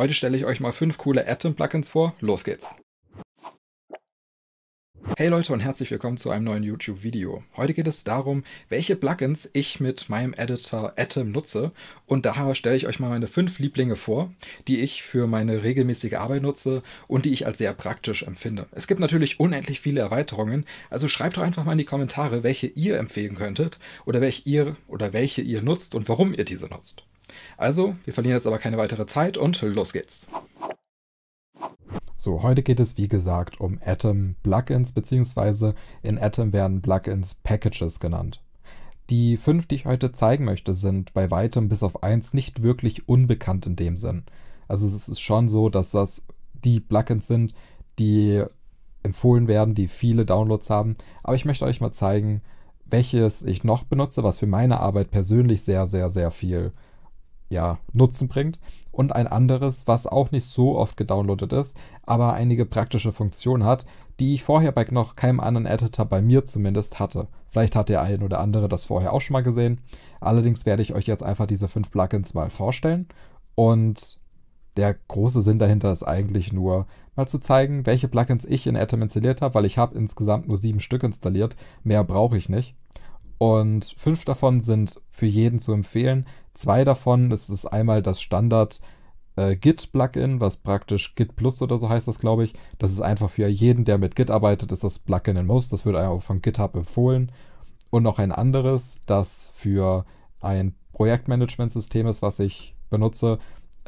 Heute stelle ich euch mal fünf coole Atom-Plugins vor. Los geht's! Hey Leute und herzlich willkommen zu einem neuen YouTube-Video. Heute geht es darum, welche Plugins ich mit meinem Editor Atom nutze und daher stelle ich euch mal meine fünf Lieblinge vor, die ich für meine regelmäßige Arbeit nutze und die ich als sehr praktisch empfinde. Es gibt natürlich unendlich viele Erweiterungen, also schreibt doch einfach mal in die Kommentare, welche ihr empfehlen könntet oder welche ihr, oder welche ihr nutzt und warum ihr diese nutzt. Also, wir verlieren jetzt aber keine weitere Zeit und los geht's. So, heute geht es wie gesagt um Atom Plugins, beziehungsweise in Atom werden Plugins Packages genannt. Die fünf, die ich heute zeigen möchte, sind bei weitem bis auf eins nicht wirklich unbekannt in dem Sinn. Also es ist schon so, dass das die Plugins sind, die empfohlen werden, die viele Downloads haben. Aber ich möchte euch mal zeigen, welches ich noch benutze, was für meine Arbeit persönlich sehr, sehr, sehr viel äh, ja, Nutzen bringt. Und ein anderes, was auch nicht so oft gedownloadet ist, aber einige praktische Funktionen hat, die ich vorher bei noch keinem anderen Editor bei mir zumindest hatte. Vielleicht hat der ein oder andere das vorher auch schon mal gesehen. Allerdings werde ich euch jetzt einfach diese fünf Plugins mal vorstellen. Und der große Sinn dahinter ist eigentlich nur, mal zu zeigen, welche Plugins ich in Atom installiert habe, weil ich habe insgesamt nur sieben Stück installiert. Mehr brauche ich nicht. Und fünf davon sind für jeden zu empfehlen. Zwei davon, das ist einmal das Standard äh, Git-Plugin, was praktisch Git Plus oder so heißt das, glaube ich. Das ist einfach für jeden, der mit Git arbeitet, ist das Plugin in Most. Das wird auch von GitHub empfohlen. Und noch ein anderes, das für ein Projektmanagementsystem ist, was ich benutze.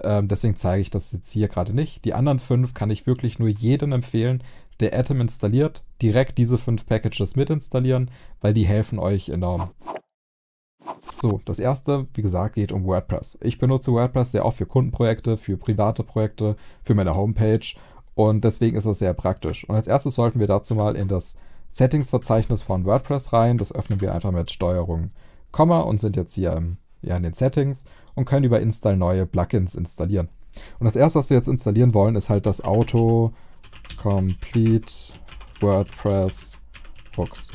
Ähm, deswegen zeige ich das jetzt hier gerade nicht. Die anderen fünf kann ich wirklich nur jedem empfehlen, der Atom installiert, direkt diese fünf Packages mit installieren, weil die helfen euch enorm. So, das erste, wie gesagt, geht um WordPress. Ich benutze WordPress sehr oft für Kundenprojekte, für private Projekte, für meine Homepage und deswegen ist es sehr praktisch. Und als erstes sollten wir dazu mal in das Settings-Verzeichnis von WordPress rein. Das öffnen wir einfach mit Steuerung Komma und sind jetzt hier im, ja, in den Settings und können über Install neue Plugins installieren. Und das erste, was wir jetzt installieren wollen, ist halt das Auto Complete WordPress Hooks.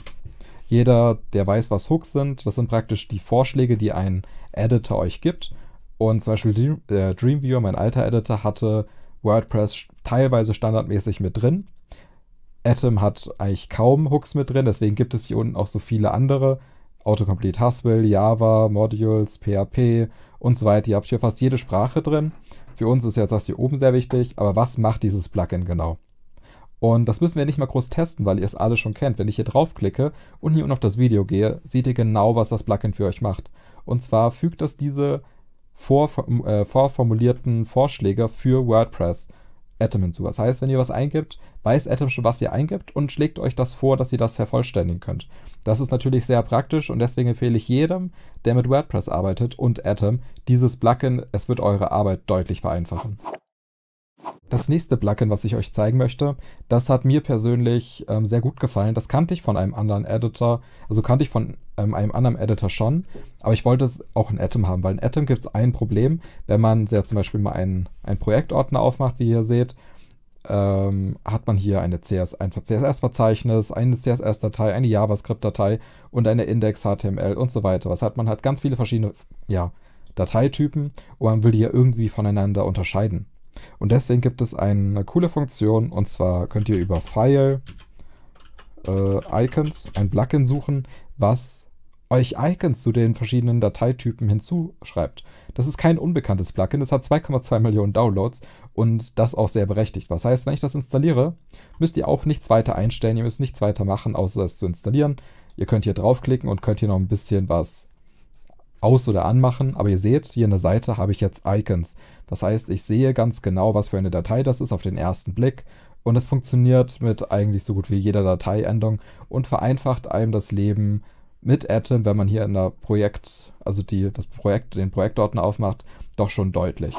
Jeder, der weiß, was Hooks sind, das sind praktisch die Vorschläge, die ein Editor euch gibt. Und zum Beispiel äh, Dreamviewer, mein alter Editor, hatte WordPress teilweise standardmäßig mit drin. Atom hat eigentlich kaum Hooks mit drin, deswegen gibt es hier unten auch so viele andere. Autocomplete Haswell, Java, Modules, PHP und so weiter. Ihr habt hier fast jede Sprache drin. Für uns ist jetzt das hier oben sehr wichtig, aber was macht dieses Plugin genau? Und das müssen wir nicht mal groß testen, weil ihr es alle schon kennt. Wenn ich hier draufklicke und hier unten auf das Video gehe, seht ihr genau, was das Plugin für euch macht. Und zwar fügt das diese vor, ähm, äh, vorformulierten Vorschläge für WordPress Atom hinzu. Das heißt, wenn ihr was eingibt, weiß Atom schon, was ihr eingibt und schlägt euch das vor, dass ihr das vervollständigen könnt. Das ist natürlich sehr praktisch und deswegen empfehle ich jedem, der mit WordPress arbeitet und Atom, dieses Plugin. Es wird eure Arbeit deutlich vereinfachen. Das nächste Plugin, was ich euch zeigen möchte, das hat mir persönlich ähm, sehr gut gefallen. Das kannte ich von einem anderen Editor, also kannte ich von ähm, einem anderen Editor schon, aber ich wollte es auch in Atom haben, weil in Atom gibt es ein Problem, wenn man sehr zum Beispiel mal einen, einen Projektordner aufmacht, wie ihr seht, ähm, hat man hier eine CS, ein CSS-Verzeichnis, eine CSS-Datei, eine JavaScript-Datei und eine Index-HTML und so weiter. Das hat man hat ganz viele verschiedene ja, Dateitypen und man will die ja irgendwie voneinander unterscheiden. Und deswegen gibt es eine coole Funktion, und zwar könnt ihr über File, äh, Icons, ein Plugin suchen, was euch Icons zu den verschiedenen Dateitypen hinzuschreibt. Das ist kein unbekanntes Plugin, es hat 2,2 Millionen Downloads und das auch sehr berechtigt. Was heißt, wenn ich das installiere, müsst ihr auch nichts weiter einstellen, ihr müsst nichts weiter machen, außer es zu installieren. Ihr könnt hier draufklicken und könnt hier noch ein bisschen was aus- oder anmachen, aber ihr seht, hier in der Seite habe ich jetzt Icons. Das heißt, ich sehe ganz genau, was für eine Datei das ist auf den ersten Blick und es funktioniert mit eigentlich so gut wie jeder Dateiendung und vereinfacht einem das Leben mit Atom, wenn man hier in der Projekt, also die, das Projekt, den Projektordner aufmacht, doch schon deutlich.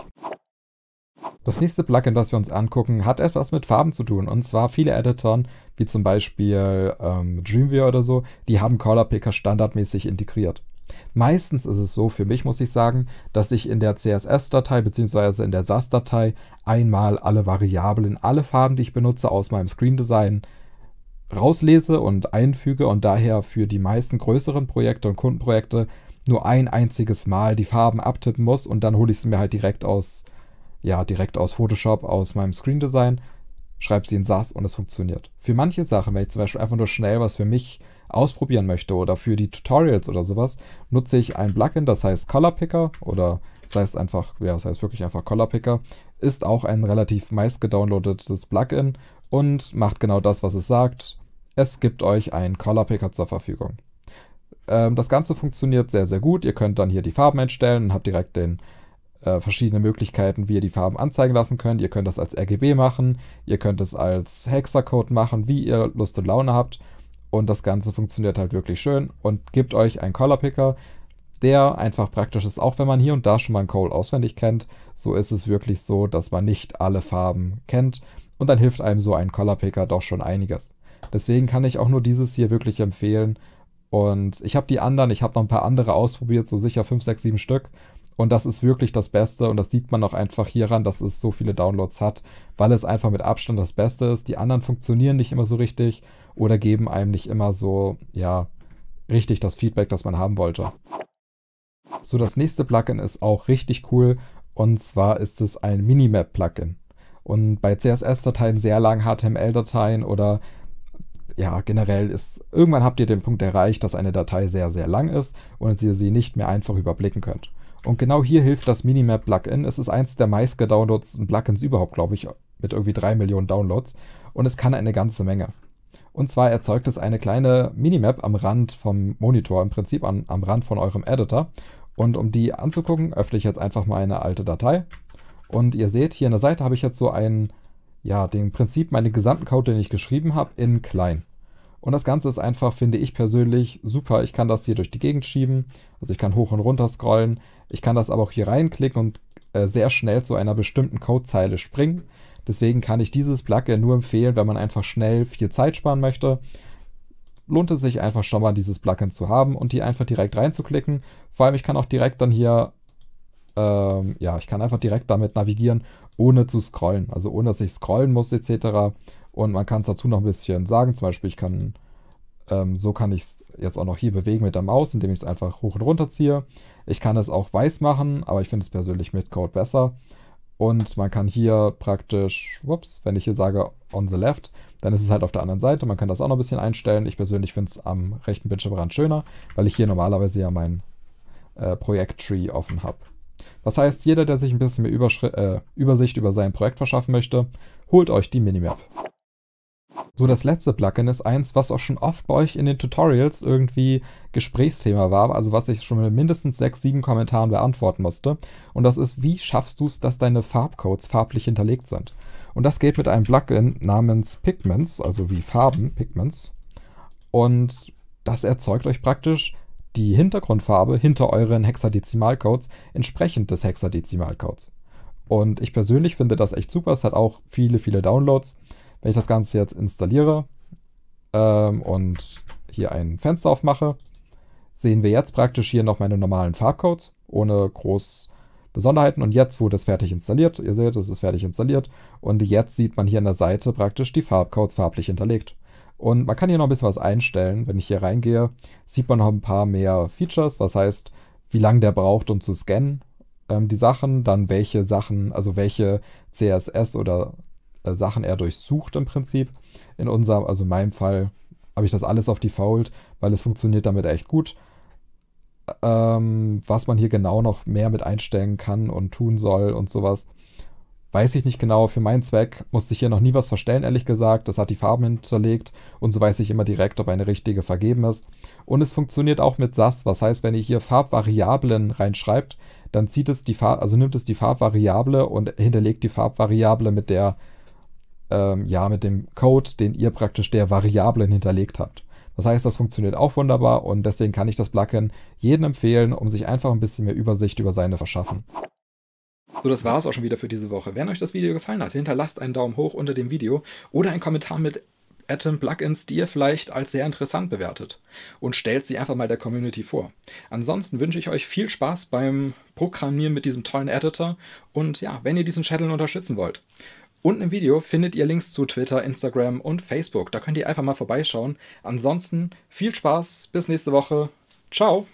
Das nächste Plugin, das wir uns angucken, hat etwas mit Farben zu tun. Und zwar viele Editoren, wie zum Beispiel ähm, Dreamweaver oder so, die haben Color Picker standardmäßig integriert. Meistens ist es so, für mich muss ich sagen, dass ich in der CSS-Datei bzw. in der SAS-Datei einmal alle Variablen, alle Farben, die ich benutze, aus meinem Screen Design rauslese und einfüge und daher für die meisten größeren Projekte und Kundenprojekte nur ein einziges Mal die Farben abtippen muss und dann hole ich sie mir halt direkt aus, ja, direkt aus Photoshop, aus meinem Screen Design, schreibe sie in SAS und es funktioniert. Für manche Sachen, wenn ich zum Beispiel einfach nur schnell was für mich ausprobieren möchte oder für die Tutorials oder sowas, nutze ich ein Plugin, das heißt Color Picker oder das heißt einfach, ja, das heißt wirklich einfach Color Picker, ist auch ein relativ meist gedownloadetes Plugin und macht genau das, was es sagt. Es gibt euch einen Color Picker zur Verfügung. Ähm, das Ganze funktioniert sehr, sehr gut. Ihr könnt dann hier die Farben einstellen und habt direkt den äh, verschiedene Möglichkeiten, wie ihr die Farben anzeigen lassen könnt. Ihr könnt das als RGB machen, ihr könnt es als Hexacode machen, wie ihr Lust und Laune habt und das Ganze funktioniert halt wirklich schön und gibt euch einen Color Picker, der einfach praktisch ist, auch wenn man hier und da schon mal einen Call auswendig kennt, so ist es wirklich so, dass man nicht alle Farben kennt und dann hilft einem so ein Color Picker doch schon einiges. Deswegen kann ich auch nur dieses hier wirklich empfehlen und ich habe die anderen, ich habe noch ein paar andere ausprobiert, so sicher 5, 6, 7 Stück. Und das ist wirklich das Beste und das sieht man auch einfach hieran, dass es so viele Downloads hat, weil es einfach mit Abstand das Beste ist. Die anderen funktionieren nicht immer so richtig oder geben einem nicht immer so, ja, richtig das Feedback, das man haben wollte. So, das nächste Plugin ist auch richtig cool und zwar ist es ein Minimap-Plugin. Und bei CSS-Dateien sehr langen HTML-Dateien oder ja, generell ist, irgendwann habt ihr den Punkt erreicht, dass eine Datei sehr, sehr lang ist und ihr sie nicht mehr einfach überblicken könnt. Und genau hier hilft das Minimap-Plugin. Es ist eins der meistgedownloadsten Plugins überhaupt, glaube ich, mit irgendwie drei Millionen Downloads. Und es kann eine ganze Menge. Und zwar erzeugt es eine kleine Minimap am Rand vom Monitor, im Prinzip an, am Rand von eurem Editor. Und um die anzugucken, öffne ich jetzt einfach mal eine alte Datei. Und ihr seht, hier in der Seite habe ich jetzt so einen ja, den Prinzip meinen gesamten Code, den ich geschrieben habe, in klein. Und das Ganze ist einfach, finde ich persönlich, super. Ich kann das hier durch die Gegend schieben. Also ich kann hoch und runter scrollen. Ich kann das aber auch hier reinklicken und äh, sehr schnell zu einer bestimmten Codezeile springen. Deswegen kann ich dieses Plugin nur empfehlen, wenn man einfach schnell viel Zeit sparen möchte. Lohnt es sich einfach schon mal, dieses Plugin zu haben und hier einfach direkt reinzuklicken. Vor allem, ich kann auch direkt dann hier ähm, ja, ich kann einfach direkt damit navigieren, ohne zu scrollen. Also ohne, dass ich scrollen muss etc. Und man kann es dazu noch ein bisschen sagen. Zum Beispiel, ich kann, ähm, so kann ich es jetzt auch noch hier bewegen mit der Maus, indem ich es einfach hoch und runter ziehe. Ich kann es auch weiß machen, aber ich finde es persönlich mit Code besser. Und man kann hier praktisch, whoops, wenn ich hier sage on the left, dann ist es halt auf der anderen Seite. Man kann das auch noch ein bisschen einstellen. Ich persönlich finde es am rechten Bildschirmrand schöner, weil ich hier normalerweise ja mein äh, Projekt-Tree offen habe. Das heißt, jeder, der sich ein bisschen mehr Überschri äh, Übersicht über sein Projekt verschaffen möchte, holt euch die Minimap. So, das letzte Plugin ist eins, was auch schon oft bei euch in den Tutorials irgendwie Gesprächsthema war, also was ich schon mit mindestens sechs, sieben Kommentaren beantworten musste. Und das ist, wie schaffst du es, dass deine Farbcodes farblich hinterlegt sind? Und das geht mit einem Plugin namens Pigments, also wie Farben, Pigments. Und das erzeugt euch praktisch die Hintergrundfarbe hinter euren Hexadezimalcodes entsprechend des Hexadezimalcodes. Und ich persönlich finde das echt super. Es hat auch viele, viele Downloads. Wenn ich das Ganze jetzt installiere ähm, und hier ein Fenster aufmache, sehen wir jetzt praktisch hier noch meine normalen Farbcodes ohne groß Besonderheiten. Und jetzt wurde es fertig installiert. Ihr seht, es ist fertig installiert. Und jetzt sieht man hier an der Seite praktisch die Farbcodes farblich hinterlegt. Und man kann hier noch ein bisschen was einstellen. Wenn ich hier reingehe, sieht man noch ein paar mehr Features. Was heißt, wie lange der braucht, um zu scannen ähm, die Sachen. Dann welche Sachen, also welche CSS oder äh, Sachen er durchsucht im Prinzip. In unserem, also in meinem Fall habe ich das alles auf Default, weil es funktioniert damit echt gut. Ähm, was man hier genau noch mehr mit einstellen kann und tun soll und sowas. Weiß ich nicht genau, für meinen Zweck musste ich hier noch nie was verstellen, ehrlich gesagt. Das hat die Farben hinterlegt und so weiß ich immer direkt, ob eine richtige vergeben ist. Und es funktioniert auch mit SAS, was heißt, wenn ihr hier Farbvariablen reinschreibt, dann zieht es die Farb, also nimmt es die Farbvariable und hinterlegt die Farbvariable mit der, ähm, ja, mit dem Code, den ihr praktisch der Variablen hinterlegt habt. Das heißt, das funktioniert auch wunderbar und deswegen kann ich das Plugin jedem empfehlen, um sich einfach ein bisschen mehr Übersicht über seine verschaffen. So, das war es auch schon wieder für diese Woche. Wenn euch das Video gefallen hat, hinterlasst einen Daumen hoch unter dem Video oder einen Kommentar mit Atom-Plugins, die ihr vielleicht als sehr interessant bewertet und stellt sie einfach mal der Community vor. Ansonsten wünsche ich euch viel Spaß beim Programmieren mit diesem tollen Editor und ja, wenn ihr diesen Channel unterstützen wollt. Unten im Video findet ihr Links zu Twitter, Instagram und Facebook. Da könnt ihr einfach mal vorbeischauen. Ansonsten viel Spaß, bis nächste Woche. Ciao!